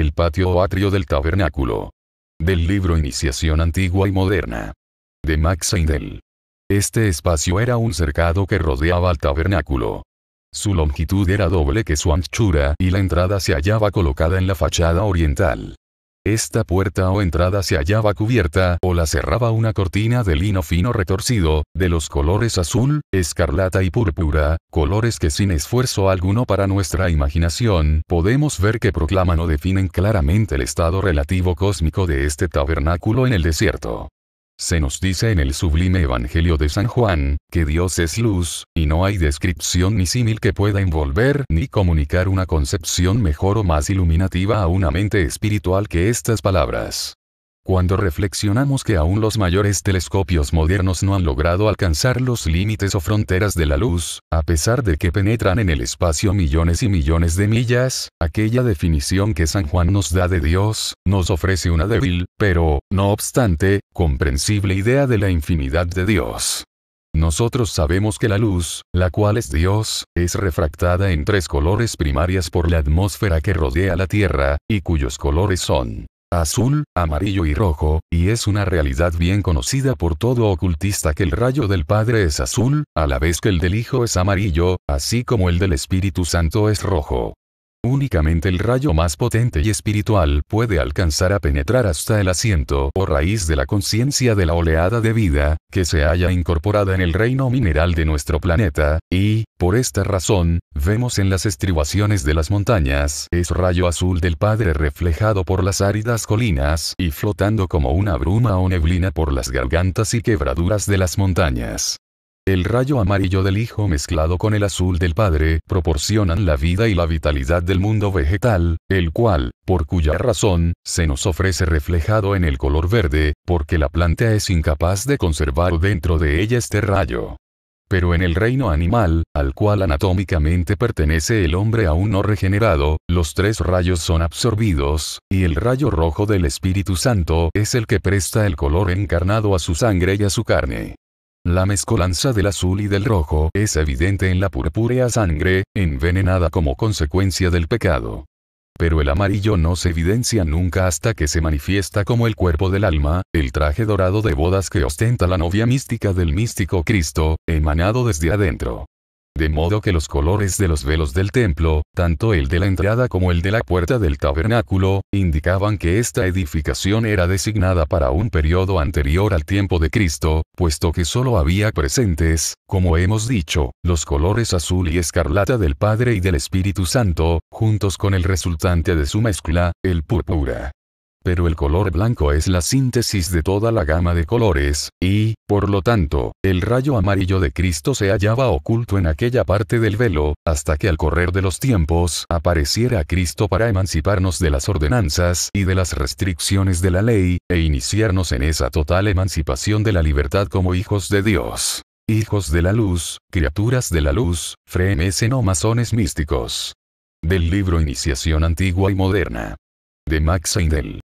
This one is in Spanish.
el patio o atrio del tabernáculo. Del libro Iniciación Antigua y Moderna. De Max Heindel. Este espacio era un cercado que rodeaba al tabernáculo. Su longitud era doble que su anchura y la entrada se hallaba colocada en la fachada oriental. Esta puerta o entrada se hallaba cubierta o la cerraba una cortina de lino fino retorcido, de los colores azul, escarlata y púrpura, colores que sin esfuerzo alguno para nuestra imaginación podemos ver que proclaman o definen claramente el estado relativo cósmico de este tabernáculo en el desierto. Se nos dice en el sublime Evangelio de San Juan, que Dios es luz, y no hay descripción ni símil que pueda envolver ni comunicar una concepción mejor o más iluminativa a una mente espiritual que estas palabras. Cuando reflexionamos que aún los mayores telescopios modernos no han logrado alcanzar los límites o fronteras de la luz, a pesar de que penetran en el espacio millones y millones de millas, aquella definición que San Juan nos da de Dios, nos ofrece una débil, pero, no obstante, comprensible idea de la infinidad de Dios. Nosotros sabemos que la luz, la cual es Dios, es refractada en tres colores primarias por la atmósfera que rodea la Tierra, y cuyos colores son azul, amarillo y rojo, y es una realidad bien conocida por todo ocultista que el rayo del Padre es azul, a la vez que el del Hijo es amarillo, así como el del Espíritu Santo es rojo. Únicamente el rayo más potente y espiritual puede alcanzar a penetrar hasta el asiento o raíz de la conciencia de la oleada de vida, que se haya incorporada en el reino mineral de nuestro planeta, y, por esta razón, vemos en las estribaciones de las montañas es rayo azul del Padre reflejado por las áridas colinas y flotando como una bruma o neblina por las gargantas y quebraduras de las montañas. El rayo amarillo del hijo mezclado con el azul del padre proporcionan la vida y la vitalidad del mundo vegetal, el cual, por cuya razón, se nos ofrece reflejado en el color verde, porque la planta es incapaz de conservar dentro de ella este rayo. Pero en el reino animal, al cual anatómicamente pertenece el hombre aún no regenerado, los tres rayos son absorbidos, y el rayo rojo del Espíritu Santo es el que presta el color encarnado a su sangre y a su carne. La mezcolanza del azul y del rojo es evidente en la purpúrea sangre, envenenada como consecuencia del pecado. Pero el amarillo no se evidencia nunca hasta que se manifiesta como el cuerpo del alma, el traje dorado de bodas que ostenta la novia mística del místico Cristo, emanado desde adentro de modo que los colores de los velos del templo, tanto el de la entrada como el de la puerta del tabernáculo, indicaban que esta edificación era designada para un periodo anterior al tiempo de Cristo, puesto que solo había presentes, como hemos dicho, los colores azul y escarlata del Padre y del Espíritu Santo, juntos con el resultante de su mezcla, el púrpura pero el color blanco es la síntesis de toda la gama de colores, y, por lo tanto, el rayo amarillo de Cristo se hallaba oculto en aquella parte del velo, hasta que al correr de los tiempos apareciera Cristo para emanciparnos de las ordenanzas y de las restricciones de la ley, e iniciarnos en esa total emancipación de la libertad como hijos de Dios. Hijos de la luz, criaturas de la luz, fremes o masones místicos. Del libro Iniciación Antigua y Moderna. De Max Heindel.